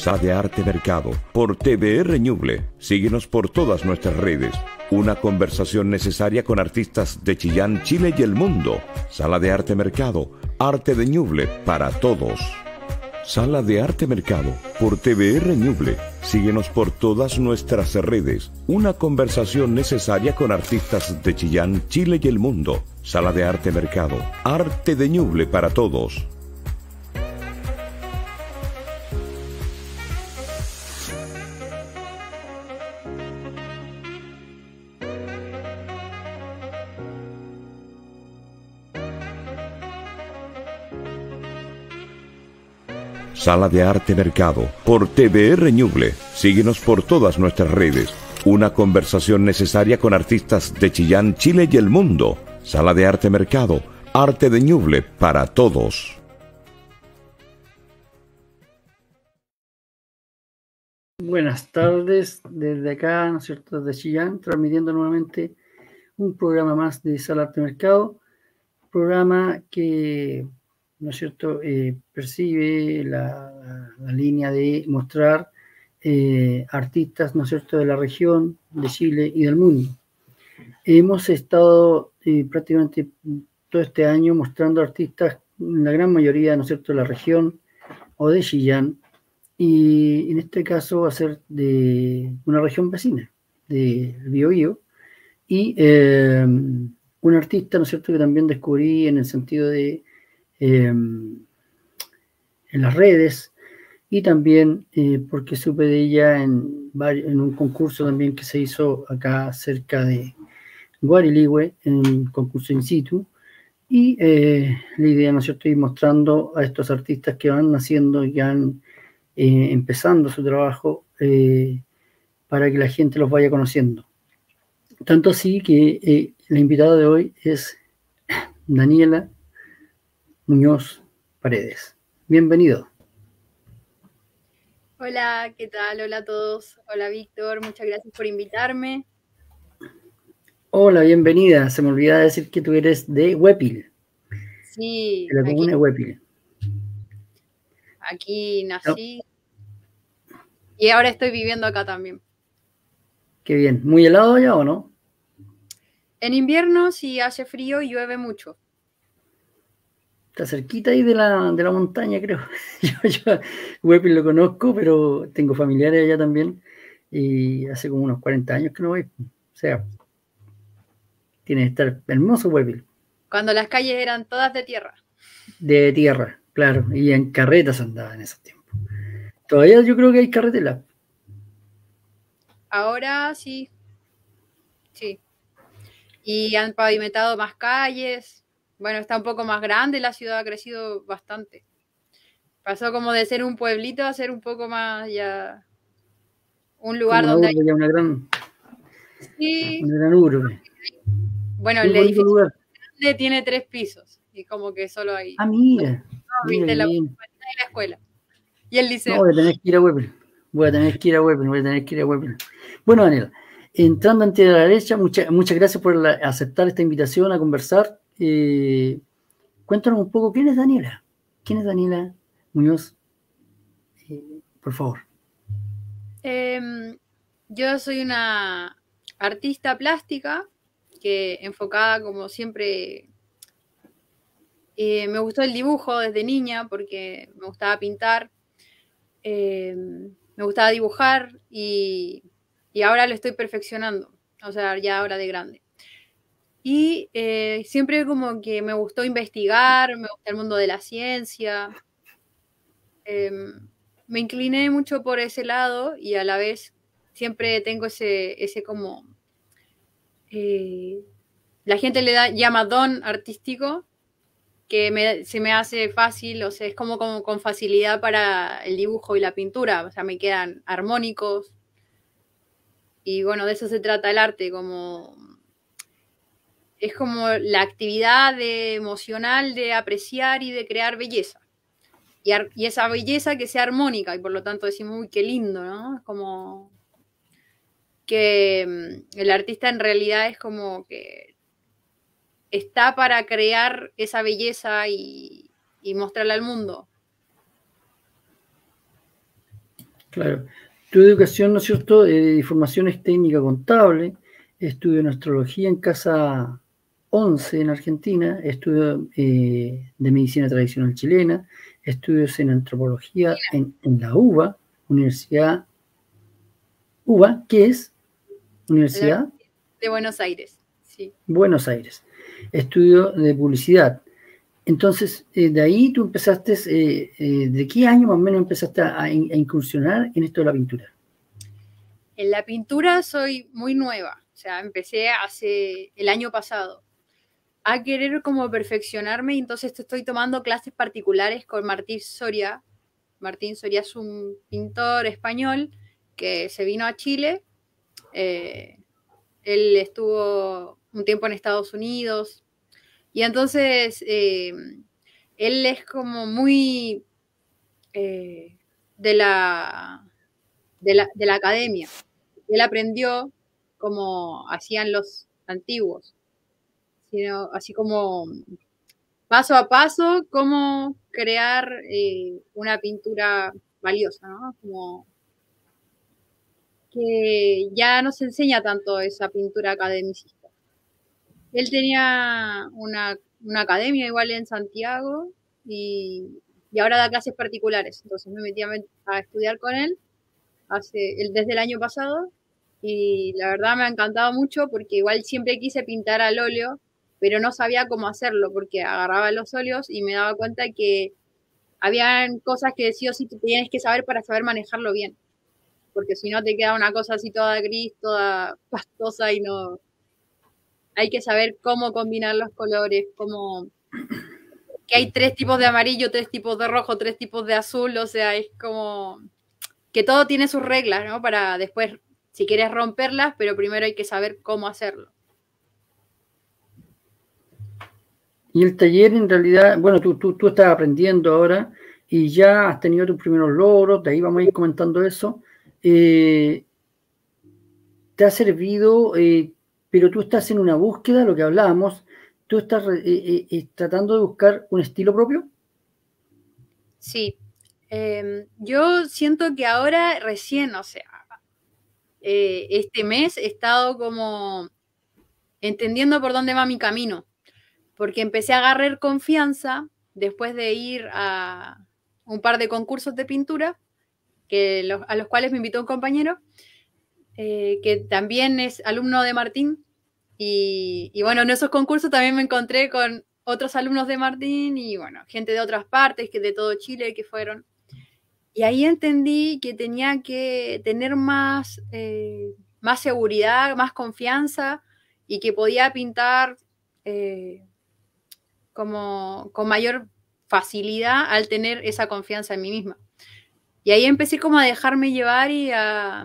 Sala de Arte Mercado, por TVR Ñuble. Síguenos por todas nuestras redes. Una conversación necesaria con artistas de Chillán, Chile y el mundo. Sala de Arte Mercado, Arte de Ñuble para todos. Sala de Arte Mercado, por TVR Ñuble. Síguenos por todas nuestras redes. Una conversación necesaria con artistas de Chillán, Chile y el mundo. Sala de Arte Mercado, Arte de Ñuble para todos. Sala de Arte Mercado, por TVR Ñuble. Síguenos por todas nuestras redes. Una conversación necesaria con artistas de Chillán, Chile y el mundo. Sala de Arte Mercado, Arte de Ñuble para todos. Buenas tardes, desde acá, ¿no es cierto?, desde Chillán, transmitiendo nuevamente un programa más de Sala de Arte Mercado, programa que ¿no es cierto?, eh, percibe la, línea de mostrar eh, artistas, ¿no es cierto?, de la región, de Chile y del mundo. Hemos estado eh, prácticamente todo este año mostrando artistas, la gran mayoría, ¿no es cierto?, de la región o de Chillán, y en este caso va a ser de una región vecina, de Biobío, y un artista, ¿no es cierto?, que también descubrí en el sentido de Em, en las redes y también eh, porque supe de ella en, en, un concurso también que se hizo acá cerca de Guariligüe, en un concurso in situ. Y eh, la idea, ¿no es yo ir mostrando a estos artistas que van naciendo y que van eh, empezando su trabajo para que la gente los vaya conociendo. Tanto así que la invitada de hoy es Daniela Muñoz Paredes. Bienvenido. Hola, ¿qué tal? Hola a todos. Hola Víctor, muchas gracias por invitarme. Hola, bienvenida. Se me olvidaba decir que tú eres de Huepil. Sí. De la aquí, comuna de Huepil. Aquí nací. Y ahora estoy viviendo acá también. Qué bien. ¿Muy helado ya o no? En invierno, sí hace frío, y llueve mucho. Está cerquita ahí de la, de la montaña, creo. yo, yo lo conozco, pero tengo familiares allá también. Y hace como unos 40 años que no voy. O sea, tiene que estar hermoso Huepil. Cuando las calles eran todas de tierra. De tierra, claro. Y en carretas andaban en esos tiempos. Todavía yo creo que hay carretelas. Ahora sí. Sí. Y han pavimentado más calles. Bueno, está un poco más grande, la ciudad ha crecido bastante. Pasó como de ser un pueblito a ser un poco más ya un lugar donde hay una gran, sí. una gran urbe. Bueno, el edificio grande tiene tres pisos y como que solo hay. Ah, mira. No, viste la, la, escuela y el liceo. No, voy a tener que ir a Weber. Voy a tener que ir a Weber. Voy a tener que ir a Weber. Bueno, Daniela entrando ante la derecha, muchas muchas gracias por aceptar esta invitación a conversar. Eh, cuéntanos un poco, ¿quién es Daniela? ¿Quién es Daniela Muñoz? Eh, por favor. Em, yo soy una artista plástica que enfocada como siempre eh, me gustó el dibujo desde niña porque me gustaba pintar, em, me gustaba dibujar y, y, ahora lo estoy perfeccionando, o sea, ya ahora de grande. Y eh, siempre como que me gustó investigar, me gustó el mundo de la ciencia. Em, me incliné mucho por ese lado y a la vez siempre tengo ese, ese como... Eh, la gente le da, llama don artístico, que se me hace fácil, o sea, es como, como con facilidad para el dibujo y la pintura, o sea, me quedan armónicos. Y bueno, de eso se trata el arte, como es como la actividad emocional de apreciar y de crear belleza. Y, y, esa belleza que sea armónica, y por lo tanto decimos, uy, qué lindo, ¿no? Es como que mm, el artista en realidad es como que está para crear esa belleza y, y mostrarla al mundo. Claro. Tu educación, ¿no es cierto?, eh, de formación es técnica contable, estudio en astrología en Casa 11 en Argentina, estudio eh, de medicina tradicional chilena, estudios en antropología en, la UBA, Universidad UBA, ¿qué es Universidad de Buenos Aires. Sí. Buenos Aires, estudio de publicidad. Entonces, eh, de ahí tú empezaste, eh, ¿de qué año más o menos empezaste a incursionar en esto de la pintura? En la pintura soy muy nueva, o sea, empecé hace el año pasado a querer como perfeccionarme, entonces estoy tomando clases particulares con Martín Soria. Martín Soria es un pintor español que se vino a Chile. Eh, él estuvo un tiempo en Estados Unidos y entonces eh, él es como muy eh, de, la, de, la, de la academia. Él aprendió como hacían los antiguos sino así como paso a paso, cómo crear eh, una pintura valiosa, ¿no? Como que ya no se enseña tanto esa pintura academicista. Él tenía una, academia igual en Santiago y, ahora da clases particulares, entonces me metí a, estudiar con él hace, él, desde el año pasado y la verdad me ha encantado mucho porque igual siempre quise pintar al óleo pero no sabía cómo hacerlo porque agarraba los óleos y me daba cuenta que había cosas que sí o tienes que saber para saber manejarlo bien, porque si no te queda una cosa así toda gris, toda pastosa y no... Hay que saber cómo combinar los colores, como Que hay tres tipos de amarillo, tres tipos de rojo, tres tipos de azul, o sea, es como que todo tiene sus reglas, ¿no? Para después, si quieres romperlas, pero primero hay que saber cómo hacerlo. Y el taller en realidad, bueno, tú, estás aprendiendo ahora y ya has tenido tus primeros logros, de ahí vamos a ir comentando eso. Eh, te ha servido, eh, pero tú estás en una búsqueda, lo que hablábamos, tú estás eh, tratando de buscar un estilo propio. Sí, em, yo siento que ahora recién, o sea, este mes he estado como entendiendo por dónde va mi camino porque empecé a agarrar confianza después de ir a un par de concursos de pintura, que a los cuales me invitó un compañero, eh, que también es alumno de Martín. Y, bueno, en esos concursos también me encontré con otros alumnos de Martín y bueno, gente de otras partes, que de todo Chile que fueron. Y ahí entendí que tenía que tener más, eh, más seguridad, más confianza y que podía pintar eh, como con mayor facilidad al tener esa confianza en mí misma. Y ahí empecé como a dejarme llevar y a,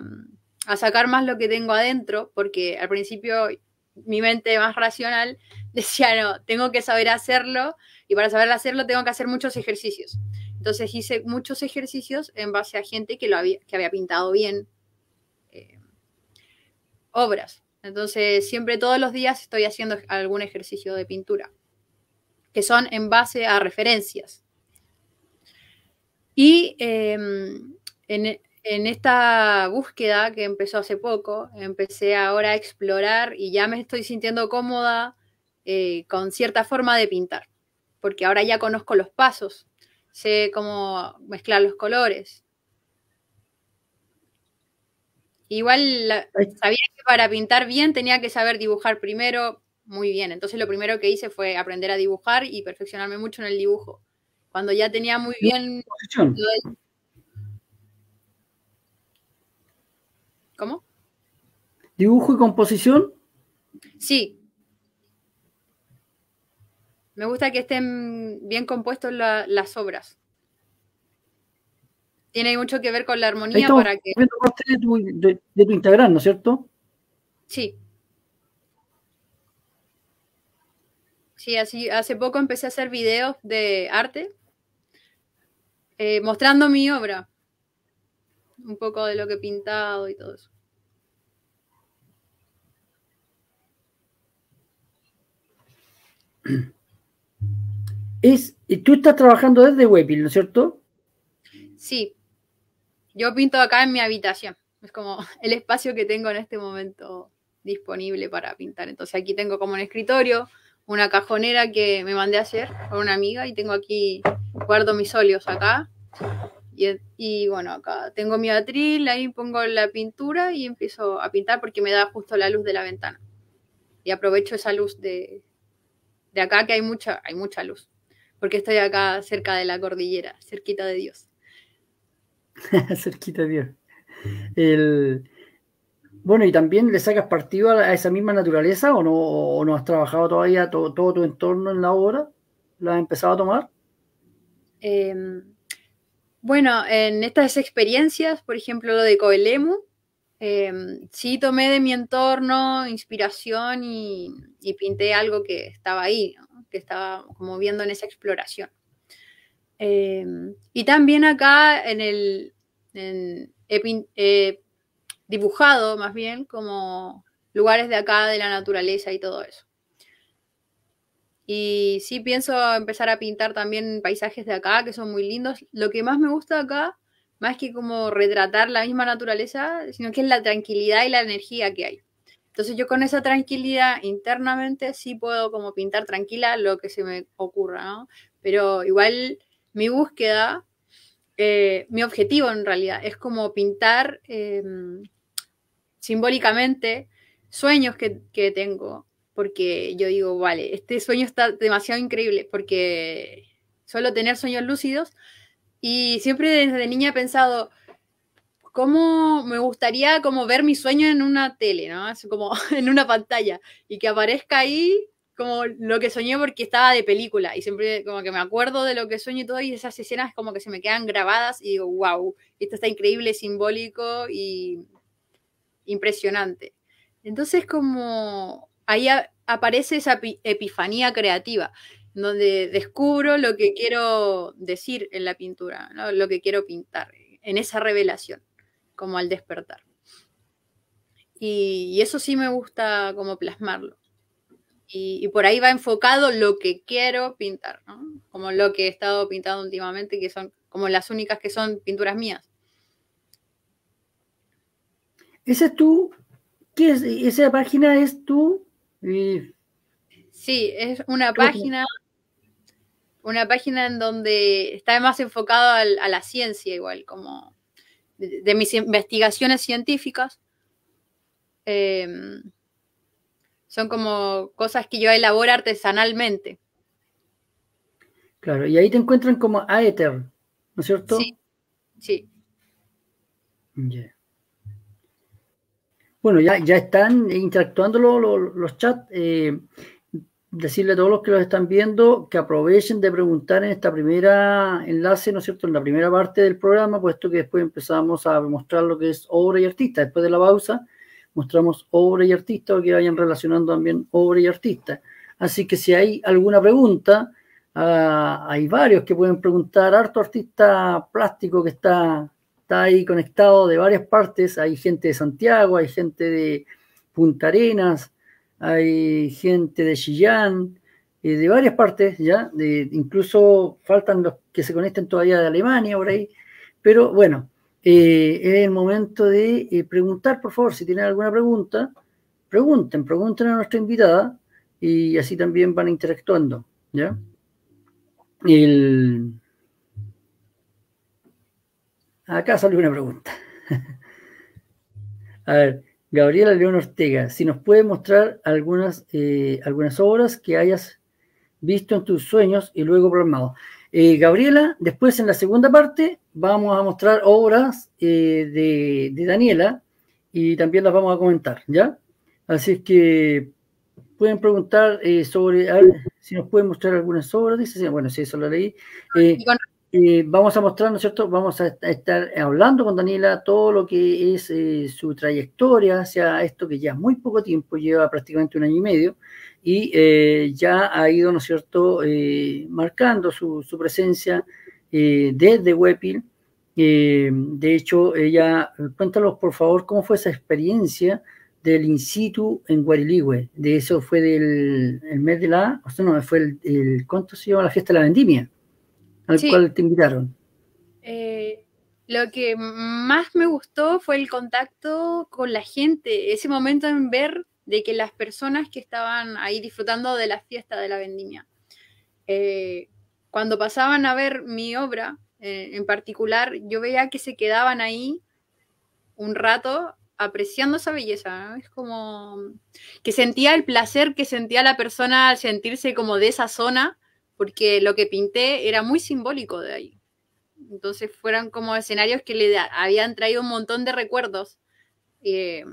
sacar más lo que tengo adentro, porque al principio mi mente más racional decía, no, tengo que saber hacerlo y para saber hacerlo tengo que hacer muchos ejercicios. Entonces hice muchos ejercicios en base a gente que, lo había, que había pintado bien eh, obras. Entonces siempre todos los días estoy haciendo algún ejercicio de pintura que son en base a referencias. Y em, en, esta búsqueda que empezó hace poco, empecé ahora a explorar y ya me estoy sintiendo cómoda eh, con cierta forma de pintar, porque ahora ya conozco los pasos, sé cómo mezclar los colores. Igual sabía que para pintar bien tenía que saber dibujar primero, muy bien. Entonces lo primero que hice fue aprender a dibujar y perfeccionarme mucho en el dibujo. Cuando ya tenía muy bien... ¿Cómo? ¿Dibujo y composición? Sí. Me gusta que estén bien compuestas las obras. Tiene mucho que ver con la armonía para que... De tu, de tu Instagram, ¿no es cierto? Sí. Sí, así, hace poco empecé a hacer videos de arte eh, mostrando mi obra. Un poco de lo que he pintado y todo eso. Y tú estás trabajando desde Webby, ¿no es cierto? Sí. Yo pinto acá en mi habitación. Es como el espacio que tengo en este momento disponible para pintar. Entonces aquí tengo como un escritorio, una cajonera que me mandé a hacer con una amiga y tengo aquí, guardo mis óleos acá. Y, y, bueno, acá tengo mi atril, ahí pongo la pintura y empiezo a pintar porque me da justo la luz de la ventana. Y aprovecho esa luz de, acá que hay mucha, hay mucha luz, porque estoy acá cerca de la cordillera, cerquita de Dios. cerquita de Dios. El, bueno, y también le sacas partido a, esa misma naturaleza o no, no has trabajado todavía todo tu entorno en la obra, la has empezado a tomar. Em, bueno, en estas experiencias, por ejemplo, lo de Coelemu, em, sí tomé de mi entorno inspiración y, pinté algo que estaba ahí, que estaba como viendo en esa exploración. Em, y también acá en el dibujado más bien como lugares de acá, de la naturaleza y todo eso. Y sí pienso empezar a pintar también paisajes de acá, que son muy lindos. Lo que más me gusta acá, más que como retratar la misma naturaleza, sino que es la tranquilidad y la energía que hay. Entonces yo con esa tranquilidad internamente sí puedo como pintar tranquila lo que se me ocurra, ¿no? Pero igual mi búsqueda, eh, mi objetivo en realidad, es como pintar... Em, simbólicamente sueños que, tengo, porque yo digo, vale, este sueño está demasiado increíble, porque suelo tener sueños lúcidos y siempre desde niña he pensado, cómo me gustaría como ver mi sueño en una tele, ¿no? Así como en una pantalla y que aparezca ahí como lo que soñé porque estaba de película y siempre como que me acuerdo de lo que sueño y todo y esas escenas como que se me quedan grabadas y digo, wow, esto está increíble, simbólico y impresionante. Entonces como ahí aparece esa epifanía creativa, donde descubro lo que quiero decir en la pintura, lo que quiero pintar, en esa revelación, como al despertar. Y, eso sí me gusta como plasmarlo. Y, por ahí va enfocado lo que quiero pintar, como lo que he estado pintando últimamente, que son como las únicas que son pinturas mías. Esa es tu, ¿qué es? Esa página es tu... sí, es una página, una página en donde está más enfocado a la ciencia igual, como de, mis investigaciones científicas. Em, son como cosas que yo elaboro artesanalmente. Claro, y ahí te encuentran como Aether, ¿no es cierto? Sí, sí. Bueno, ya, ya están interactuando los, los, chats. Eh, decirle a todos los que los están viendo que aprovechen de preguntar en esta primera enlace, ¿no es cierto?, en la primera parte del programa, puesto que después empezamos a mostrar lo que es obra y artista. Después de la pausa, mostramos obra y artista, que vayan relacionando también obra y artista. Así que si hay alguna pregunta, ah, hay varios que pueden preguntar, harto artista plástico que está está ahí conectado de varias partes. Hay gente de Santiago, hay gente de Punta Arenas, hay gente de Chillán, eh, de varias partes, ¿ya? incluso faltan los que se conecten todavía de Alemania, por ahí. Pero bueno, eh, es el momento de eh, preguntar, por favor, si tienen alguna pregunta, pregunten, pregunten a nuestra invitada y así también van interactuando, ¿ya? El... Acá salió una pregunta. A ver, Gabriela León Ortega, si nos puede mostrar algunas, eh, algunas obras que hayas visto en tus sueños y luego programado. Eh, Gabriela, después en la segunda parte vamos a mostrar obras eh, de, Daniela y también las vamos a comentar, ¿ya? Así es que pueden preguntar sobre, si nos pueden mostrar algunas obras, dice, bueno, si eso lo leí. Ah, eh, vamos a mostrar, ¿no es cierto? Vamos a estar hablando con Daniela todo lo que es eh, su trayectoria hacia esto que ya muy poco tiempo, lleva prácticamente un año y medio, y eh, ya ha ido, ¿no es cierto?, marcando su, presencia desde eh de hecho, ella, cuéntanos por favor cómo fue esa experiencia del in situ en Guariligüe. De eso fue del el mes de la, o no, fue el, el, ¿cuánto se llama? La fiesta de la vendimia al cual te invitaron. Eh, lo que más me gustó fue el contacto con la gente, ese momento en ver de que las personas que estaban ahí disfrutando de la fiesta de la vendimia, eh, cuando pasaban a ver mi obra eh, en particular, yo veía que se quedaban ahí un rato apreciando esa belleza. Es como que sentía el placer que sentía la persona al sentirse como de esa zona porque lo que pinté era muy simbólico de ahí. Entonces fueron como escenarios que le habían traído un montón de recuerdos, eh,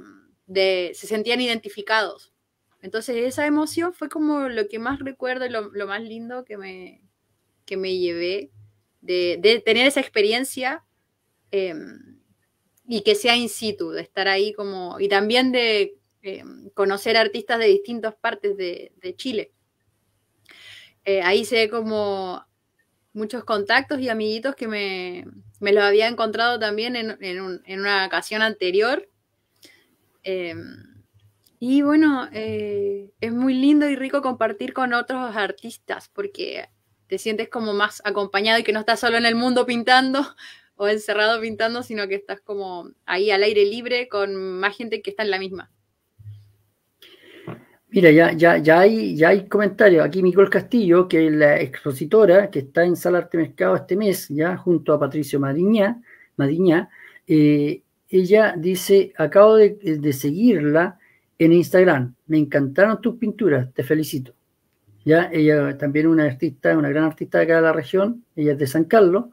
de, se sentían identificados. Entonces esa emoción fue como lo que más recuerdo y lo, más lindo que me, que me llevé de, tener esa experiencia eh, y que sea in situ, de estar ahí como, y también de eh, conocer artistas de distintas partes de Chile. Eh, ahí se ve como muchos contactos y amiguitos que me, me los había encontrado también en, en, una ocasión anterior. Em, y bueno, eh, es muy lindo y rico compartir con otros artistas porque te sientes como más acompañado y que no estás solo en el mundo pintando o encerrado pintando, sino que estás como ahí al aire libre con más gente que está en la misma. Mira, ya, ya, ya, hay, ya hay comentarios. Aquí Miguel Castillo, que es la expositora que está en Salarte Arte Mercado este mes, ya junto a Patricio Madiña, Madiña eh, ella dice, acabo de, seguirla en Instagram, me encantaron tus pinturas, te felicito. Ya, ella también es una artista, una gran artista de acá de la región, ella es de San Carlos,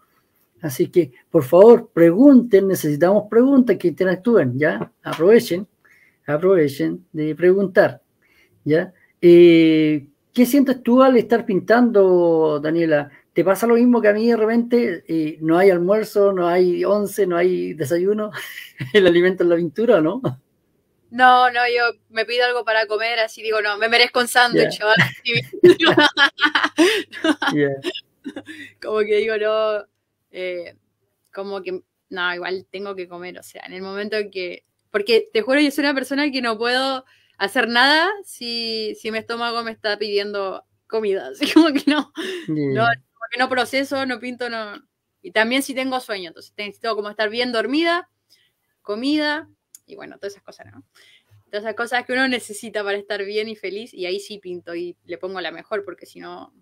así que por favor pregunten, necesitamos preguntas que interactúen, ya, aprovechen, aprovechen de preguntar. ¿ya? Eh, ¿Qué sientes tú al estar pintando, Daniela? ¿Te pasa lo mismo que a mí de repente? Eh, no hay almuerzo, no hay once, no hay desayuno, el alimento en la pintura, ¿no? No, no, yo me pido algo para comer, así digo, no, me merezco un sándwich. Como que digo, no, eh, como que, no, igual tengo que comer, o sea, en el momento en que, porque te juro, yo soy una persona que no puedo hacer nada si, si mi estómago me está pidiendo comida. Así como que no, no, no proceso, no pinto, no. Y también si tengo sueño, entonces necesito como estar bien dormida, comida y bueno, todas esas cosas, ¿no? Todas esas cosas que uno necesita para estar bien y feliz y ahí sí pinto y le pongo la mejor porque si no...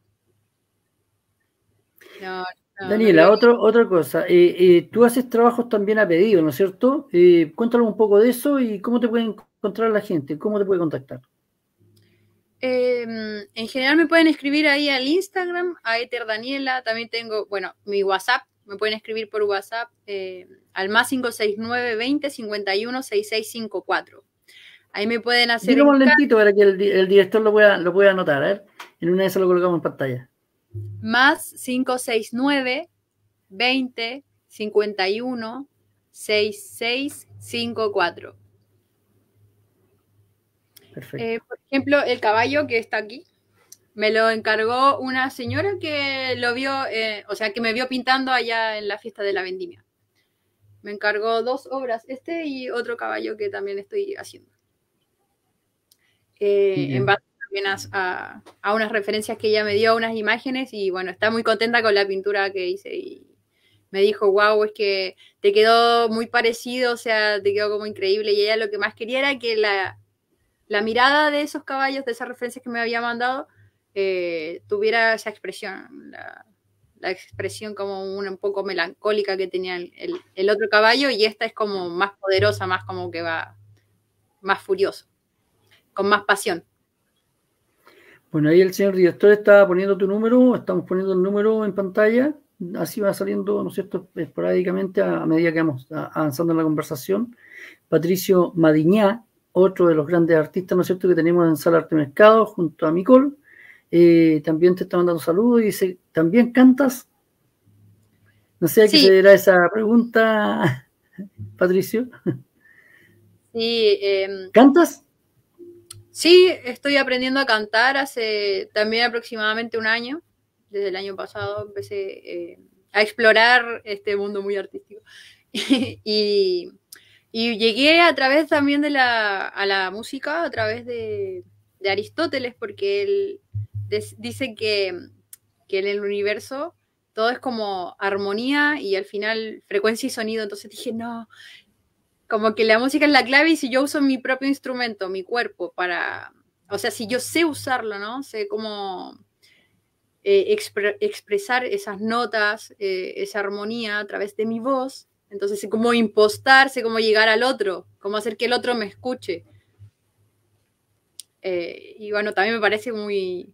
No, Ah, Daniela, otra otra cosa. Eh, eh, tú haces trabajos también a pedido, ¿no es cierto? Eh, cuéntanos un poco de eso y cómo te puede encontrar la gente, cómo te puede contactar. Em, en general me pueden escribir ahí al Instagram, a Eter Daniela. También tengo, bueno, mi WhatsApp. Me pueden escribir por WhatsApp eh, al más 569 20 51 6654. Ahí me pueden hacer. Miremos un lentito para que el, director lo pueda, lo pueda anotar. A ver, en una de esas lo colocamos en pantalla más 569 20 51 66 54. Perfecto. Eh, por ejemplo, el caballo que está aquí, me lo encargó una señora que lo vio, eh, o sea, que me vio pintando allá en la fiesta de la vendimia. Me encargó dos obras, este y otro caballo que también estoy haciendo. Eh, en a, unas referencias que ella me dio, a unas imágenes, y bueno, está muy contenta con la pintura que hice. Y me dijo, wow, es que te quedó muy parecido, o sea, te quedó como increíble. Y ella lo que más quería era que la, mirada de esos caballos, de esas referencias que me había mandado, eh, tuviera esa expresión, la, expresión como una un poco melancólica que tenía el, el, otro caballo y esta es como más poderosa, más como que va más furioso, con más pasión. Bueno, ahí el señor director está poniendo tu número, estamos poniendo el número en pantalla, así va saliendo, ¿no es cierto?, esporádicamente a, medida que vamos avanzando en la conversación. Patricio Madiñá, otro de los grandes artistas, ¿no es cierto?, que tenemos en Sala Arte Mercado junto a Micol. Eh, también te está mandando saludos y dice, ¿también cantas? No sé a qué se esa pregunta, Patricio. Sí. Eh, ¿Cantas? Sí, estoy aprendiendo a cantar hace también aproximadamente un año. Desde el año pasado empecé eh, a explorar este mundo muy artístico. y, llegué a través también de la, a la música, a través de, Aristóteles, porque él dice que, que en el universo todo es como armonía y al final frecuencia y sonido. Entonces dije, no, como que la música es la clave y si yo uso mi propio instrumento, mi cuerpo, para, o sea, si yo sé usarlo, ¿no? Sé cómo eh, expresar esas notas, eh, esa armonía a través de mi voz. Entonces, sé cómo sé cómo llegar al otro, cómo hacer que el otro me escuche. Eh, y bueno, también me parece muy,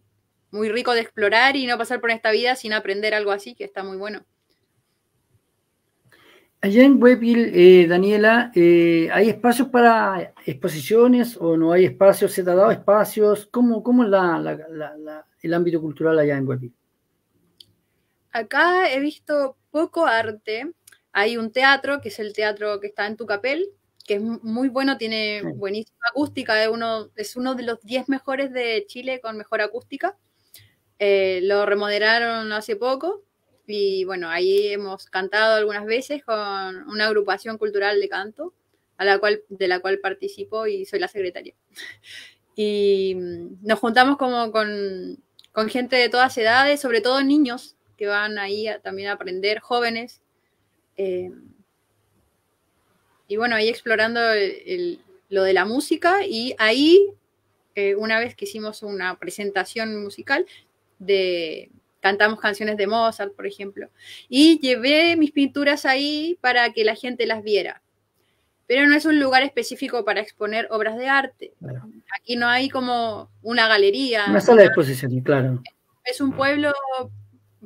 muy rico de explorar y no pasar por esta vida sin aprender algo así, que está muy bueno. Allá en Webil, eh, Daniela, eh, ¿hay espacios para exposiciones o no hay espacios? ¿Se te ha dado espacios? ¿Cómo, es el ámbito cultural allá en Webil? Acá he visto poco arte. Hay un teatro, que es el teatro que está en Tucapel, que es muy bueno, tiene buenísima acústica, es uno, es uno de los 10 mejores de Chile con mejor acústica. Eh, lo remodelaron hace poco y bueno, ahí hemos cantado algunas veces con una agrupación cultural de canto, a la cual, de la cual participo y soy la secretaria. Y mm, nos juntamos con, gente de todas edades, sobre todo niños que van ahí también a aprender, jóvenes. Eh, y bueno, ahí explorando lo de la música y ahí, eh, una vez que hicimos una presentación musical de Cantamos canciones de Mozart, por ejemplo. Y llevé mis pinturas ahí para que la gente las viera. Pero no es un lugar específico para exponer obras de arte. Aquí no hay como una galería. Una sala de exposición, claro. Es un pueblo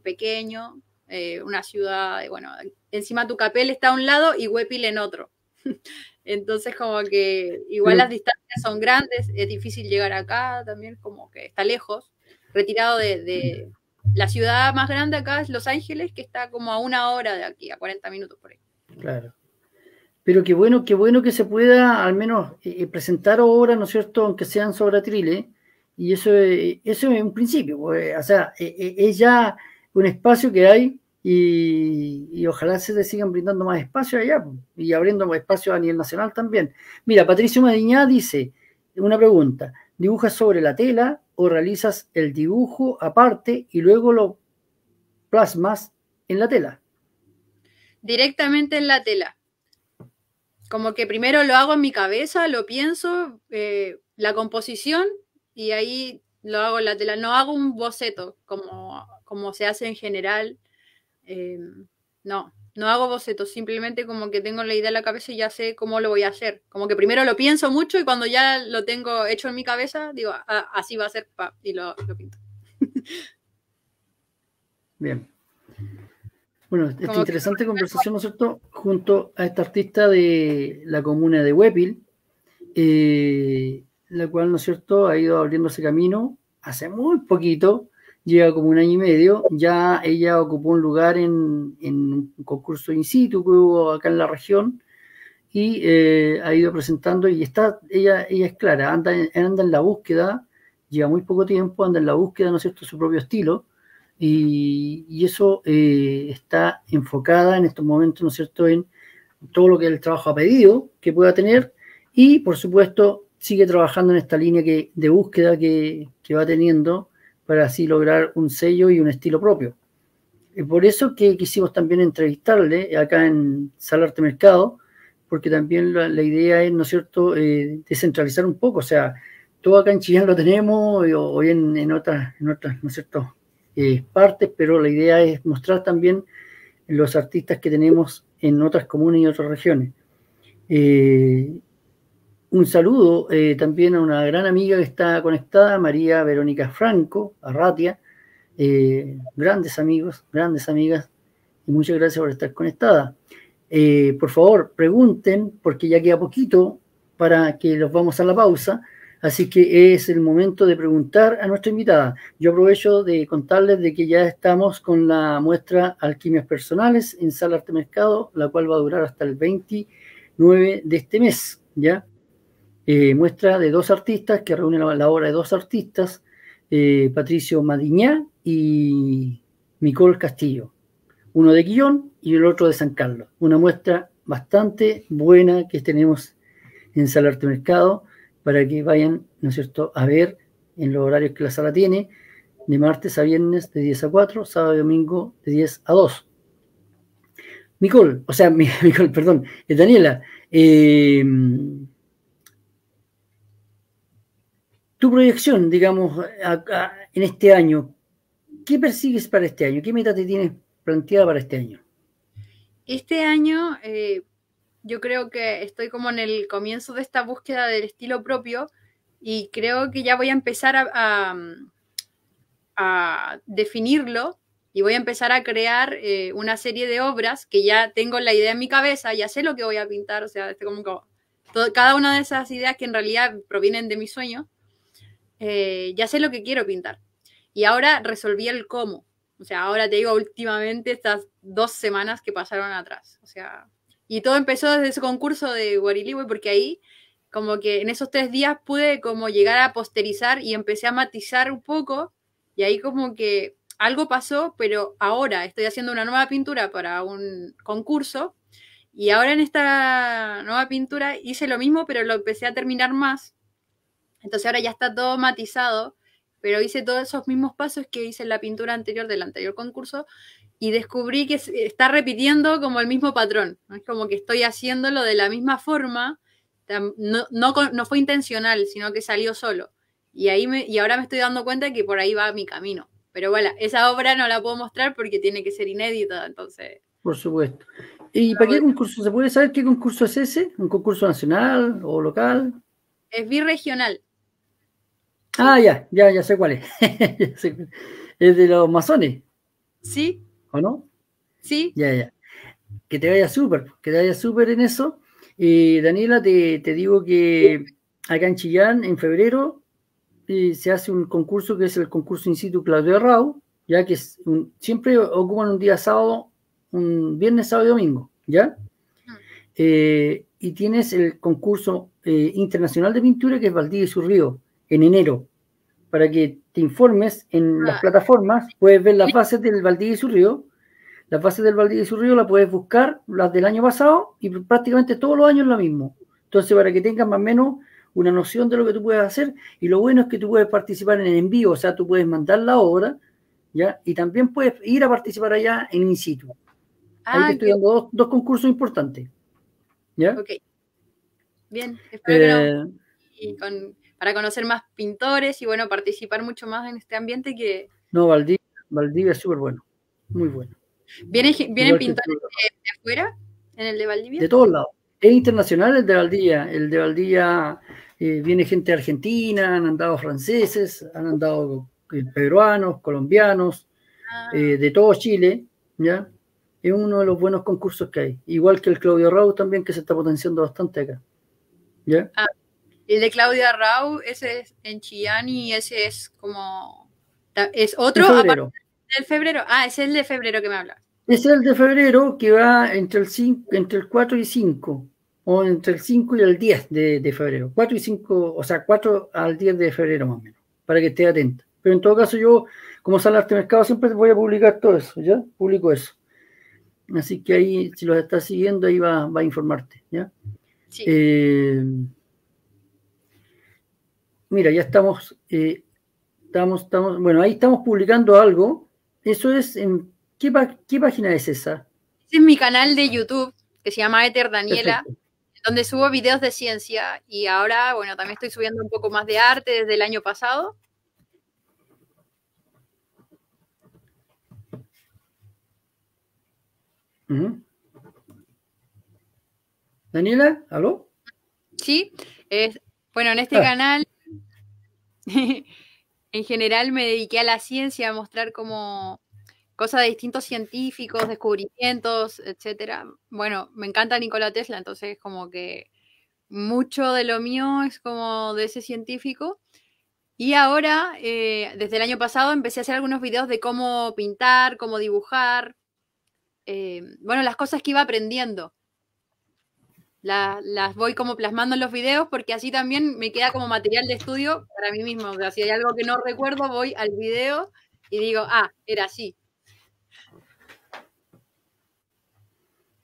pequeño, eh, una ciudad, bueno, encima tu capel está a un lado y Huepil en otro. Entonces, como que igual las distancias son grandes, es difícil llegar acá también, como que está lejos, retirado de, la ciudad más grande acá es Los Ángeles, que está como a una hora de aquí, a 40 minutos por ahí. Claro. Pero qué bueno, qué bueno que se pueda al menos eh, eh, presentar obras, ¿no es cierto?, aunque sean sobre atriles, ¿eh? y eso, eso es un principio, pues, o sea, es ya un espacio que hay y, ojalá se le sigan brindando más espacio allá pues, y abriendo más espacio a nivel nacional también. Mira, Patricio Madiñá dice, una pregunta, ¿Dibujas sobre la tela o realizas el dibujo aparte y luego lo plasmas en la tela? Directamente en la tela. Como que primero lo hago en mi cabeza, lo pienso, eh, la composición y ahí lo hago en la tela. No hago un boceto como, como se hace en general. Eh, no no hago bocetos, simplemente como que tengo la idea en la cabeza y ya sé cómo lo voy a hacer. Como que primero lo pienso mucho y cuando ya lo tengo hecho en mi cabeza, digo, ah, así va a ser, y lo, pinto. Bien. Bueno, esta interesante conversación, ¿no es cierto?, junto a esta artista de la comuna de Huepil, eh, la cual, ¿no es cierto?, ha ido abriendo ese camino hace muy poquito Llega como un año y medio, ya ella ocupó un lugar en, en un concurso in situ que hubo acá en la región y eh, ha ido presentando y está, ella, ella es clara, anda, anda en la búsqueda, lleva muy poco tiempo, anda en la búsqueda, ¿no es cierto?, su propio estilo y, eso eh, está enfocada en estos momentos, ¿no es cierto?, en todo lo que el trabajo ha pedido que pueda tener y, por supuesto, sigue trabajando en esta línea que, de búsqueda que, que va teniendo para así lograr un sello y un estilo propio. Y por eso que quisimos también entrevistarle acá en Salarte Mercado, porque también la, idea es, ¿no es cierto?, eh, descentralizar un poco, o sea, todo acá en Chillán lo tenemos, hoy eh, en, en, otras, otras, ¿no es cierto?, eh, partes, pero la idea es mostrar también los artistas que tenemos en otras comunas y otras regiones un saludo eh, también a una gran amiga que está conectada, María Verónica Franco, Arratia. Eh, grandes amigos, grandes amigas, y muchas gracias por estar conectada. Eh, por favor, pregunten, porque ya queda poquito para que los vamos a la pausa, así que es el momento de preguntar a nuestra invitada. Yo aprovecho de contarles de que ya estamos con la muestra Alquimias Personales en Sala Arte Mercado, la cual va a durar hasta el 29 de este mes, ¿ya? Eh, muestra de dos artistas que reúne la, obra de dos artistas, eh, Patricio Madiñá y Nicole Castillo, uno de Guillón y el otro de San Carlos. Una muestra bastante buena que tenemos en Sala Arte Mercado para que vayan, ¿no es cierto?, a ver en los horarios que la sala tiene, de martes a viernes de 10 a 4, sábado y domingo de 10 a 2. Nicole, o sea, Nicole, perdón, eh, Daniela, eh, tu proyección, digamos, en este año, ¿qué persigues para este año? ¿Qué meta te tienes planteada para este año? Este año eh, yo creo que estoy como en el comienzo de esta búsqueda del estilo propio y creo que ya voy a empezar a, a, definirlo y voy a empezar a crear eh, una serie de obras que ya tengo la idea en mi cabeza, ya sé lo que voy a pintar, o sea, este como, cada una de esas ideas que en realidad provienen de mi sueño eh, ya sé lo que quiero pintar. Y ahora resolví el cómo. O sea, ahora te digo últimamente estas dos semanas que pasaron atrás. O sea, y todo empezó desde ese concurso de Guarilihue porque ahí como que en esos tres días pude como llegar a posterizar y empecé a matizar un poco y ahí como que algo pasó, pero ahora estoy haciendo una nueva pintura para un concurso y ahora en esta nueva pintura hice lo mismo, pero lo empecé a terminar más entonces ahora ya está todo matizado, pero hice todos esos mismos pasos que hice en la pintura anterior del anterior concurso y descubrí que está repitiendo como el mismo patrón. Es como que estoy haciéndolo de la misma forma, no, fue intencional, sino que salió solo. Y, ahí y ahora me estoy dando cuenta que por ahí va mi camino. Pero bueno, esa obra no la puedo mostrar porque tiene que ser inédita, entonces. Por supuesto. ¿Y para qué concurso? ¿Se puede saber qué concurso es ese? ¿Un concurso nacional o local? Es birregional. Ah, ya, ya, ya sé cuál es. es de los masones. Sí. ¿O no? Sí. Ya, ya. Que te vaya súper, que te vaya súper en eso. Eh, Daniela, te, digo que acá en Chillán, en febrero, eh, se hace un concurso que es el concurso in situ Claudio Arrau, ya que es siempre ocupan un día sábado, un viernes, sábado y domingo, ¿ya? Ah. Eh, y tienes el concurso internacional de pintura que es Valdí y su río, en enero. Para que te informes en ah. las plataformas, puedes ver las bases del y su Río. Las bases del y su Río las puedes buscar, las del año pasado, y prácticamente todos los años lo mismo. Entonces, para que tengas más o menos una noción de lo que tú puedes hacer, y lo bueno es que tú puedes participar en el envío, o sea, tú puedes mandar la obra, ¿ya? Y también puedes ir a participar allá en in situ. Ah, estoy dando dos, concursos importantes. ¿Ya? Ok. Bien, eh, espero que con para conocer más pintores y bueno, participar mucho más en este ambiente que... No, Valdivia, Valdivia es súper bueno, muy bueno. ¿Vienen, pintores de, afuera en el de Valdivia? De todos lados. Es internacional el de Valdivia. El de Valdivia eh, viene gente argentina, han andado franceses, han andado eh, peruanos, colombianos, ah. eh, de todo Chile, ¿ya? Es uno de los buenos concursos que hay. Igual que el Claudio Rau también, que se está potenciando bastante acá. ¿Ya? Ah. El de Claudia Rau, ese es en Chillán y ese es como. Es otro. El febrero. febrero. Ah, es el de febrero que me hablas. Es el de febrero que va entre el, entre el 4 y 5, o entre el 5 y el 10 de, febrero. 4 y 5, o sea, 4 al 10 de febrero más o menos, para que esté atento. Pero en todo caso, yo, como sale arte mercado, siempre voy a publicar todo eso, ¿ya? Publico eso. Así que ahí, si los estás siguiendo, ahí va, a informarte, ¿ya? Sí. Eh, mira, ya estamos, eh, estamos, estamos, bueno, ahí estamos publicando algo. Eso es en qué, qué página es esa? es mi canal de YouTube que se llama Eter Daniela, donde subo videos de ciencia y ahora, bueno, también estoy subiendo un poco más de arte desde el año pasado. Daniela, ¿aló? Sí, es, bueno, en este ah. canal en general me dediqué a la ciencia, a mostrar como cosas de distintos científicos, descubrimientos, etc. Bueno, me encanta Nikola Tesla, entonces como que mucho de lo mío es como de ese científico. Y ahora, eh, desde el año pasado, empecé a hacer algunos videos de cómo pintar, cómo dibujar, eh, bueno, las cosas que iba aprendiendo las voy como plasmando en los videos porque así también me queda como material de estudio para mí mismo. O sea, si hay algo que no recuerdo, voy al video y digo, ah, era así.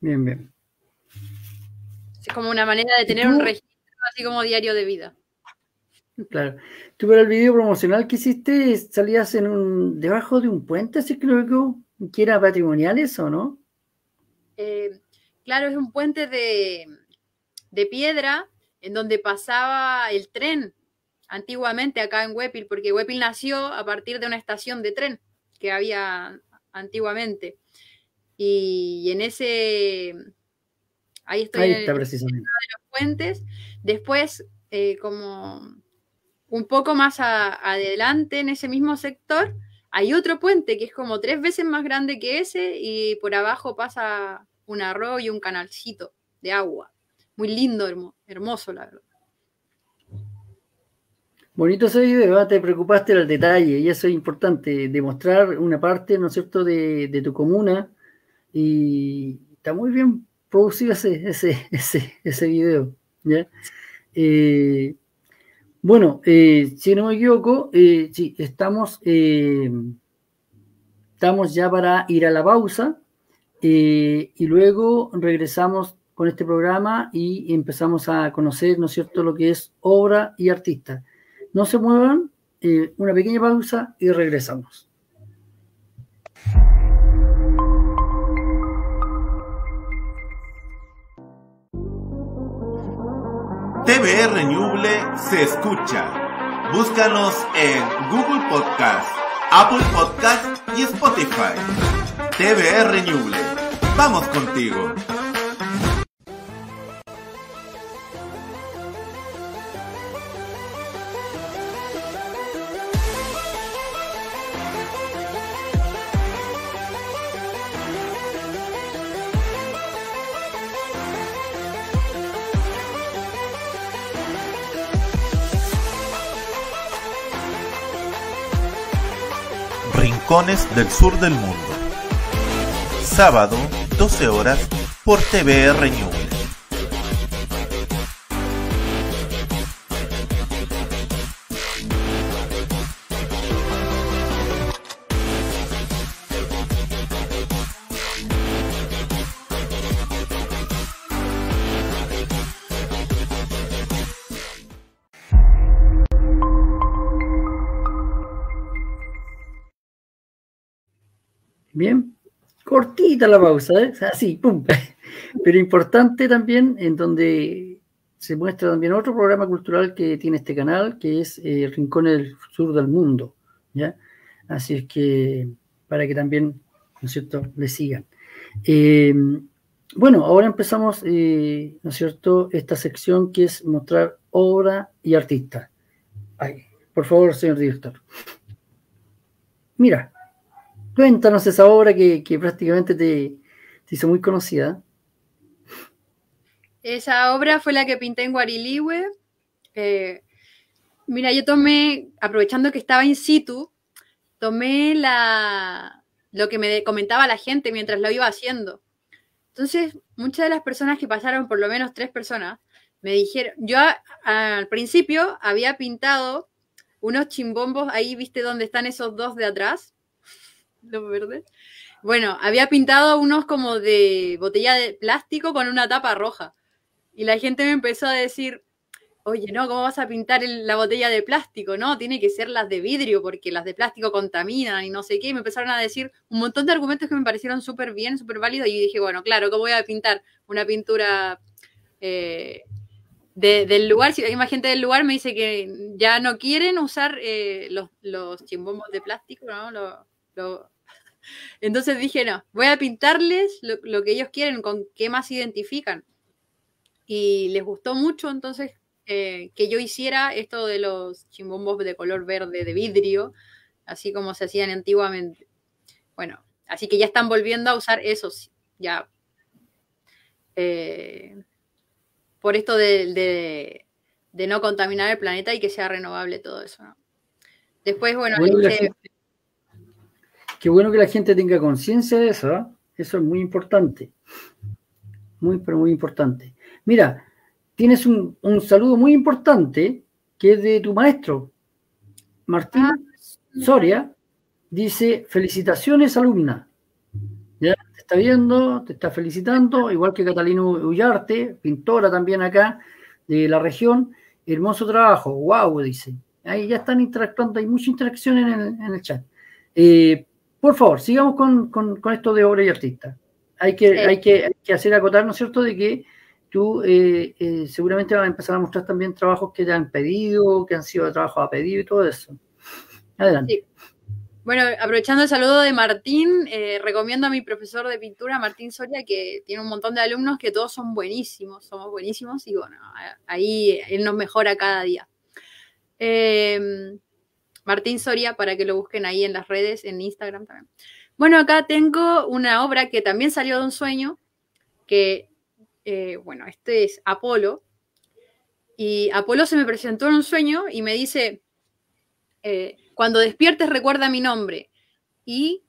Bien, bien. Es como una manera de tener un registro así como diario de vida. Claro. Tú para el video promocional que hiciste salías en un debajo de un puente, así creo que, que era patrimonial eso, ¿no? Eh, claro, es un puente de, de piedra en donde pasaba el tren antiguamente acá en Huepil, porque Huepil nació a partir de una estación de tren que había antiguamente. Y, en ese... Ahí está precisamente. de los puentes. Después, eh, como un poco más adelante, en ese mismo sector, hay otro puente que es como tres veces más grande que ese y por abajo pasa un arroyo, un canalcito de agua muy lindo, hermoso, la verdad. Bonito ese video, te preocupaste del detalle y eso es importante, demostrar una parte, ¿no es cierto?, de, tu comuna y está muy bien producido ese, ese, ese, video. Eh, bueno, eh, si no me equivoco, eh, estamos, estamos ya para ir a la pausa y luego regresamos con este programa y empezamos a conocer, ¿no es cierto?, lo que es obra y artista. No se muevan, eh, una pequeña pausa y regresamos. TVR Ñuble se escucha. Búscanos en Google Podcast, Apple Podcast y Spotify. TVR Ñuble. Vamos contigo. del sur del mundo. Sábado, 12 horas, por TVR News. Bien, cortita la pausa, ¿eh? así, pum. Pero importante también en donde se muestra también otro programa cultural que tiene este canal, que es eh, el Rincón del Sur del Mundo, ¿ya? Así es que, para que también, ¿no es cierto?, le sigan. Em, bueno, ahora empezamos, eh, ¿no es cierto?, esta sección que es mostrar obra y artista. por favor, señor director. Mira, Cuéntanos esa obra que, prácticamente te, hizo muy conocida. Esa obra fue la que pinté en Guarilihue. Eh, mira, yo tomé, aprovechando que estaba in situ, tomé la, lo que me comentaba la gente mientras lo iba haciendo. Entonces, muchas de las personas que pasaron, por lo menos tres personas, me dijeron, yo al principio había pintado unos chimbombos ahí, viste, donde están esos dos de atrás los verdes. Bueno, había pintado unos como de botella de plástico con una tapa roja. Y la gente me empezó a decir, oye, no, ¿cómo vas a pintar la botella de plástico? No, tiene que ser las de vidrio porque las de plástico contaminan y no sé qué. Y me empezaron a decir un montón de argumentos que me parecieron súper bien, súper válidos. Y dije, bueno, claro, ¿cómo voy a pintar una pintura eh, del lugar? Si hay más gente del lugar, me dice que ya no quieren usar eh, los, chimbombos de plástico, ¿no? Entonces dije, no, voy a pintarles lo, que ellos quieren, con qué más identifican. Y les gustó mucho entonces eh, que yo hiciera esto de los chimbombos de color verde de vidrio, así como se hacían antiguamente. Bueno, así que ya están volviendo a usar esos, ya. Eh, por esto de, de, no contaminar el planeta y que sea renovable todo eso. ¿no? Después, bueno, este, Qué bueno que la gente tenga conciencia de eso. ¿ah? Eso es muy importante. Muy, pero muy importante. Mira, tienes un, saludo muy importante que es de tu maestro, Martín ah, Soria. Dice, felicitaciones alumna. ¿Ya? Te está viendo, te está felicitando, igual que Catalina Ullarte, pintora también acá de la región. Hermoso trabajo, wow, dice. Ahí ya están interactuando, hay mucha interacción en el, en el chat. Eh, por favor, sigamos con, esto de obra y artista. Hay que, hay que, hacer acotar, ¿no es cierto?, de que tú eh, eh, seguramente vas a empezar a mostrar también trabajos que te han pedido, que han sido trabajos a pedido y todo eso. Adelante. Bueno, aprovechando el saludo de Martín, eh, recomiendo a mi profesor de pintura, Martín Soria, que tiene un montón de alumnos que todos son buenísimos, somos buenísimos y bueno, ahí él nos mejora cada día. Eh, Martín Soria, para que lo busquen ahí en las redes, en Instagram también. Bueno, acá tengo una obra que también salió de un sueño, que, eh, bueno, este es Apolo. Y Apolo se me presentó en un sueño y me dice, eh, cuando despiertes recuerda mi nombre. Y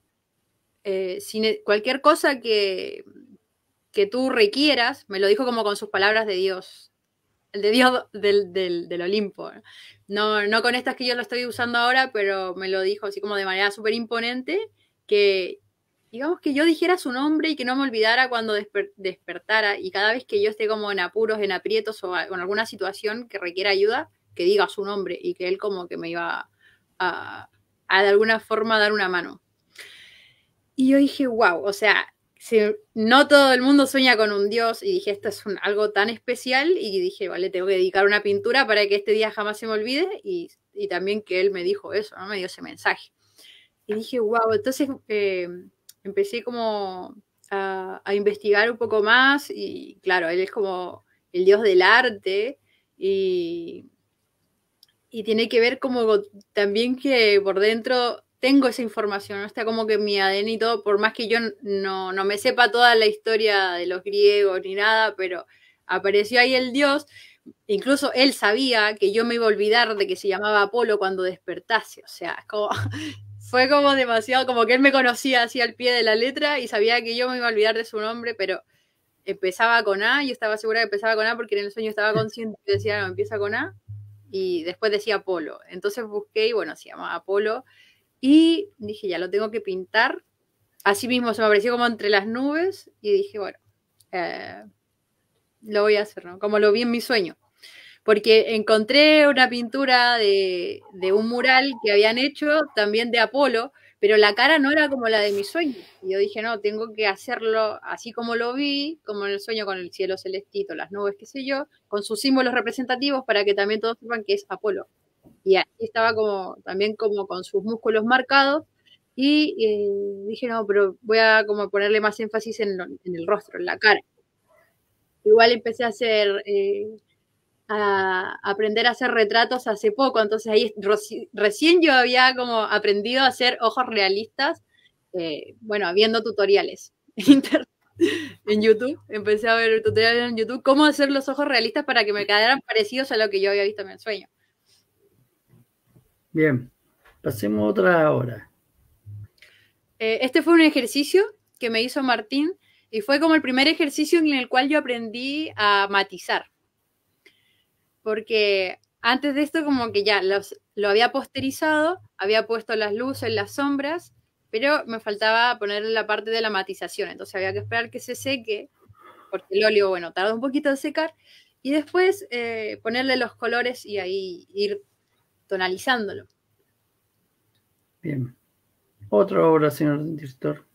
eh, cualquier cosa que, que tú requieras, me lo dijo como con sus palabras de Dios, el de Dios del, del, del Olimpo. No, no con estas que yo lo estoy usando ahora, pero me lo dijo así como de manera súper imponente, que digamos que yo dijera su nombre y que no me olvidara cuando despertara y cada vez que yo esté como en apuros, en aprietos o en alguna situación que requiera ayuda, que diga su nombre y que él como que me iba a, a de alguna forma dar una mano. Y yo dije, wow, o sea, no todo el mundo sueña con un dios y dije, esto es algo tan especial y dije, vale, tengo que dedicar una pintura para que este día jamás se me olvide y, también que él me dijo eso, me dio ese mensaje. Y dije, wow, entonces em, empecé como a, investigar un poco más y claro, él es como el dios del arte y, y tiene que ver como también que por dentro tengo esa información, ¿no? está como que mi ADN y todo, por más que yo no, no me sepa toda la historia de los griegos ni nada, pero apareció ahí el dios. Incluso él sabía que yo me iba a olvidar de que se llamaba Apolo cuando despertase. O sea, fue como demasiado, como que él me conocía así al pie de la letra y sabía que yo me iba a olvidar de su nombre, pero empezaba con A, y estaba segura que empezaba con A porque en el sueño estaba consciente y decía, no, empieza con A y después decía Apolo. Entonces busqué y bueno, se llamaba Apolo y dije, ya lo tengo que pintar. Así mismo se me apareció como entre las nubes y dije, bueno, eh, lo voy a hacer, ¿no? Como lo vi en mi sueño. Porque encontré una pintura de, de un mural que habían hecho también de Apolo, pero la cara no era como la de mi sueño. Y yo dije, no, tengo que hacerlo así como lo vi, como en el sueño con el cielo celestito, las nubes, qué sé yo, con sus símbolos representativos para que también todos sepan que es Apolo y ahí estaba como también como con sus músculos marcados y eh, dije, no, pero voy a como ponerle más énfasis en, el rostro, en la cara. Igual empecé a hacer, eh, a aprender a hacer retratos hace poco, entonces ahí recién yo había como aprendido a hacer ojos realistas, eh, bueno, viendo tutoriales En YouTube, empecé a ver tutoriales en YouTube, cómo hacer los ojos realistas para que me quedaran parecidos a lo que yo había visto en el sueño. Bien, pasemos otra hora. Eh, este fue un ejercicio que me hizo Martín y fue como el primer ejercicio en el cual yo aprendí a matizar. Porque antes de esto como que ya lo había posterizado, había puesto las luces, las sombras, pero me faltaba poner la parte de la matización. Entonces había que esperar que se seque, porque el óleo, bueno, tarda un poquito en secar, y después eh, ponerle los colores y ahí ir tonalizándolo. Bien. Otra obra, señor director.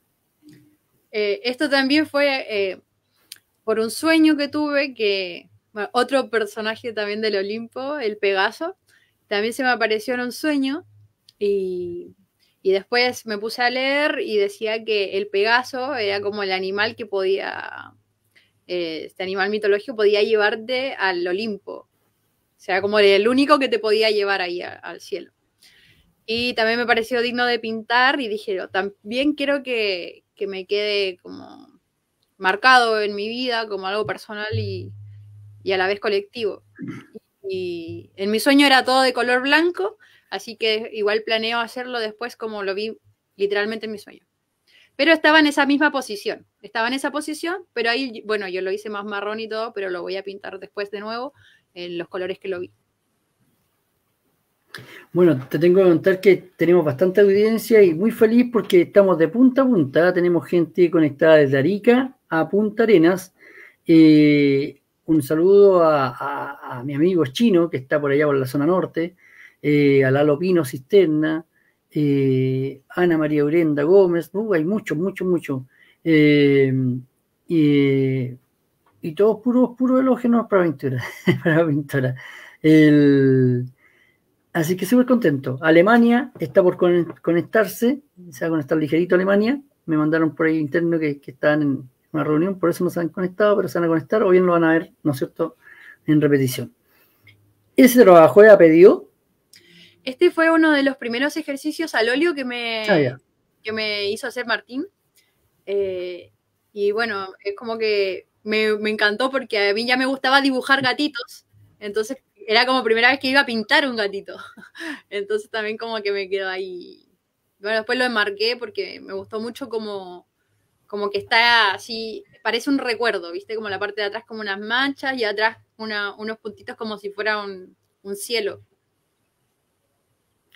Eh, esto también fue eh, por un sueño que tuve que otro personaje también del Olimpo, el Pegaso, también se me apareció en un sueño y, después me puse a leer y decía que el Pegaso era como el animal que podía, eh, este animal mitológico podía llevarte al Olimpo. O sea, como el único que te podía llevar ahí al cielo. Y también me pareció digno de pintar y dije, oh, también quiero que, que me quede como marcado en mi vida como algo personal y, y a la vez colectivo. Y en mi sueño era todo de color blanco, así que igual planeo hacerlo después como lo vi literalmente en mi sueño. Pero estaba en esa misma posición, estaba en esa posición, pero ahí, bueno, yo lo hice más marrón y todo, pero lo voy a pintar después de nuevo en los colores que lo vi. Bueno, te tengo que contar que tenemos bastante audiencia y muy feliz porque estamos de punta a punta. Tenemos gente conectada desde Arica a Punta Arenas. Eh, un saludo a, mi amigo chino que está por allá por la zona norte, eh, a Lalo Pino Cisterna, eh, Ana María Urenda Gómez. Uh, hay mucho, mucho, mucho y todos puros, puros elogios para pintura para Ventura. El, así que súper contento. Alemania está por conectarse, se va a conectar ligerito Alemania. Me mandaron por ahí interno que, estaban están en una reunión, por eso no se han conectado, pero se van a conectar o bien lo van a ver, ¿no es cierto?, en repetición. ¿Ese trabajo era ¿eh? pedido? Este fue uno de los primeros ejercicios al óleo que me, ah, que me hizo hacer Martín. Eh, y bueno, es como que me, encantó porque a mí ya me gustaba dibujar mm. gatitos, entonces era como primera vez que iba a pintar un gatito, entonces también como que me quedo ahí. Bueno, después lo enmarqué porque me gustó mucho como, como que está así, parece un recuerdo, ¿viste? Como la parte de atrás como unas manchas y atrás unos puntitos como si fuera un, un cielo.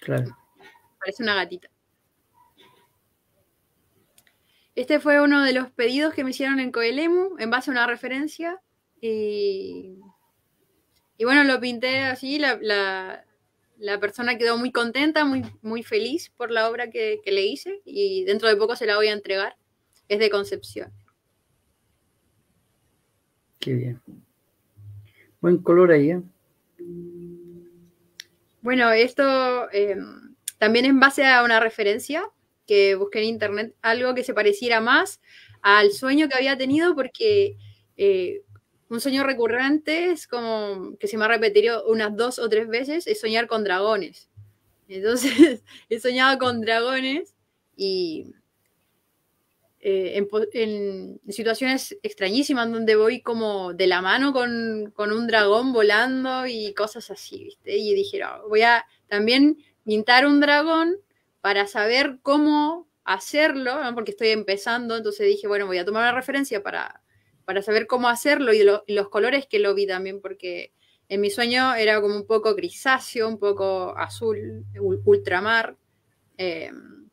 Claro. Parece una gatita. Este fue uno de los pedidos que me hicieron en Coelemu, en base a una referencia. Y, bueno, lo pinté así. La, persona quedó muy contenta, muy, muy feliz por la obra que, le hice. Y dentro de poco se la voy a entregar. Es de Concepción. Qué bien. Buen color ahí, ¿eh? Bueno, esto eh, también en base a una referencia que busqué en internet algo que se pareciera más al sueño que había tenido, porque eh, un sueño recurrente es como que se me ha repetido unas dos o tres veces, es soñar con dragones. Entonces, he soñado con dragones y eh, en, situaciones extrañísimas donde voy como de la mano con, un dragón volando y cosas así, ¿viste? Y dije, ah, voy a también pintar un dragón para saber cómo hacerlo, porque estoy empezando, entonces dije, bueno, voy a tomar una referencia para, para saber cómo hacerlo y, los colores que lo vi también, porque en mi sueño era como un poco grisáceo, un poco azul, ultramar. Em,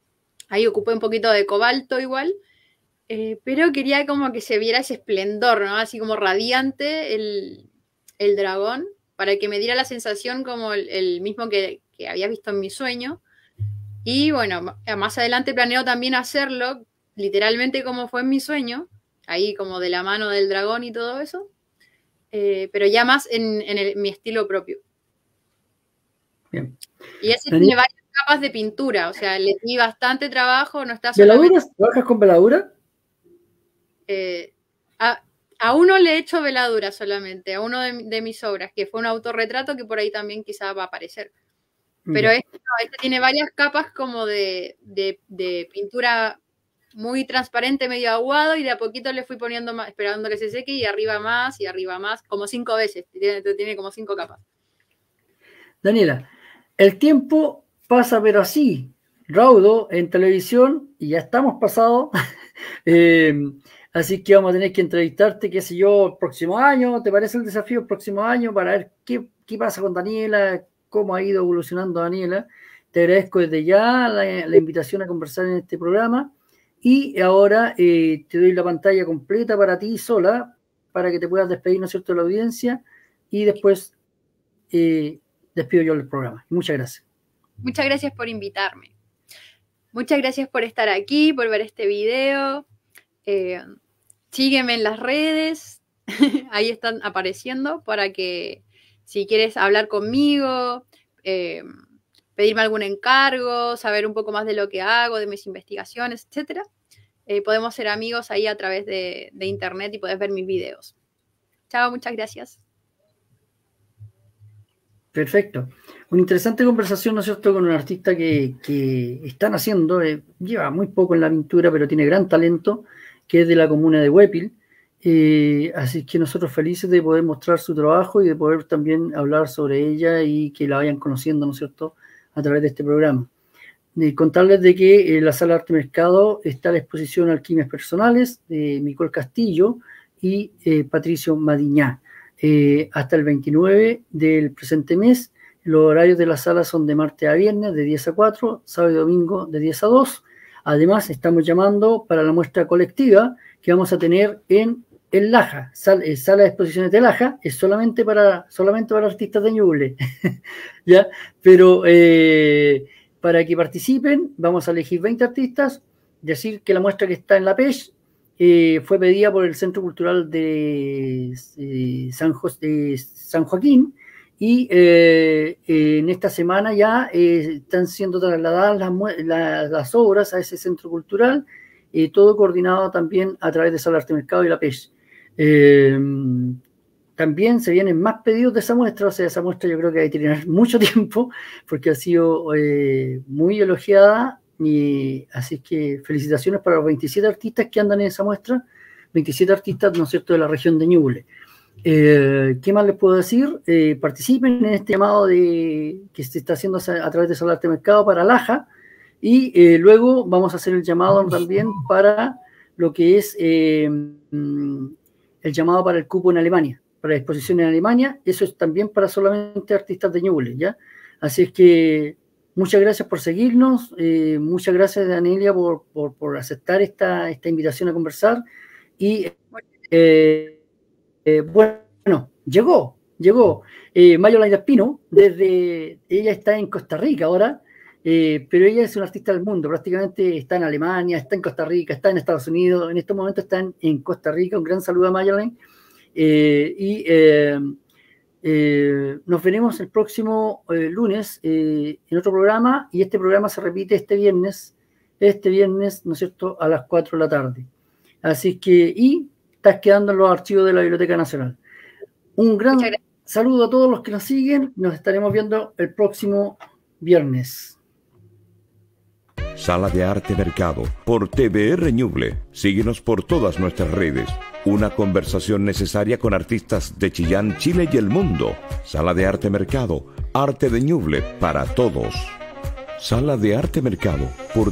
ahí ocupé un poquito de cobalto igual, eh, pero quería como que se viera ese esplendor, ¿no? Así como radiante el, dragón, para que me diera la sensación como el, mismo que había visto en mi sueño y bueno, más adelante planeo también hacerlo, literalmente como fue en mi sueño, ahí como de la mano del dragón y todo eso, eh, pero ya más en, mi estilo propio. Y ese tiene varias capas de pintura, o sea, le di bastante trabajo, no está solamente... ¿Trabajas con veladura? Eh, a, uno le he hecho veladura solamente, a uno de, de, mis obras, que fue un autorretrato que por ahí también quizá va a aparecer. Pero este, este, tiene varias capas como de, pintura muy transparente, medio aguado, y de a poquito le fui poniendo más, esperando que se seque, y arriba más, y arriba más, como cinco veces, tiene, como cinco capas. Daniela, el tiempo pasa pero así, raudo en televisión, y ya estamos pasados. Eh, así que vamos a tener que entrevistarte, qué sé yo, el próximo año. ¿Te parece el desafío el próximo año para ver qué, qué pasa con Daniela? cómo ha ido evolucionando Daniela. Te agradezco desde ya la, invitación a conversar en este programa y ahora eh, te doy la pantalla completa para ti sola, para que te puedas despedir, ¿no es cierto?, de la audiencia y después eh, despido yo el programa. Muchas gracias. Muchas gracias por invitarme. Muchas gracias por estar aquí, por ver este video. Eh, sígueme en las redes, ahí están apareciendo para que si quieres hablar conmigo, eh, pedirme algún encargo, saber un poco más de lo que hago, de mis investigaciones, etcétera, eh, podemos ser amigos ahí a través de, internet y puedes ver mis videos. Chao, muchas gracias. Perfecto. Una interesante conversación, ¿no es cierto?, con un artista que, que están haciendo, eh, lleva muy poco en la pintura, pero tiene gran talento, que es de la comuna de Huepil, eh, así que nosotros felices de poder mostrar su trabajo y de poder también hablar sobre ella y que la vayan conociendo, ¿no es cierto?, a través de este programa. contarles de que en eh, la sala de arte mercado está la exposición Alquimias Personales de Micol Castillo y eh, Patricio Madiñá. Eh, hasta el 29 del presente mes, los horarios de la sala son de martes a viernes de 10 a 4, sábado y domingo de 10 a 2. Además, estamos llamando para la muestra colectiva que vamos a tener en el Laja, eh, sala de exposiciones de Laja, es solamente para, solamente para artistas de Ñuble, ¿ya? Pero eh, para que participen, vamos a elegir 20 artistas, decir que la muestra que está en la PES eh, fue pedida por el Centro Cultural de, San, de San Joaquín, y en esta semana ya están siendo trasladadas las, obras a ese centro cultural, eh, todo coordinado también a través de Sala Arte Mercado y la PES. Em, también se vienen más pedidos de esa muestra, o sea, esa muestra yo creo que hay que tener mucho tiempo porque ha sido eh, muy elogiada y así que felicitaciones para los 27 artistas que andan en esa muestra, 27 artistas, ¿no es cierto?, de la región de Ñuble. Eh, ¿Qué más les puedo decir? Eh, participen en este llamado de, que se está haciendo a, través de Salarte Mercado para Laja y luego vamos a hacer el llamado también para lo que es el llamado para el cupo en Alemania, para la exposición en Alemania, eso es también para solamente artistas de Ñuble, ¿ya? Así es que muchas gracias por seguirnos, eh, muchas gracias Danielia por, por, aceptar esta, invitación a conversar y eh, eh, bueno, llegó, llegó Mayolanda Espino, desde, ella está en Costa Rica ahora, eh, pero ella es una artista del mundo, prácticamente está en Alemania, está en Costa Rica, está en Estados Unidos, en estos momentos está en, Costa Rica, un gran saludo a Marilyn eh, y eh, nos veremos el próximo lunes en otro programa y este programa se repite este viernes, este viernes, ¿no es cierto?, a las 4 de la tarde. Así que, y estás quedando en los archivos de la Biblioteca Nacional. Un gran saludo a todos los que nos siguen, nos estaremos viendo el próximo viernes. Sala de Arte Mercado, por TBR Ñuble. Síguenos por todas nuestras redes. Una conversación necesaria con artistas de Chillán, Chile y el mundo. Sala de Arte Mercado, Arte de Ñuble para todos. Sala de Arte Mercado, por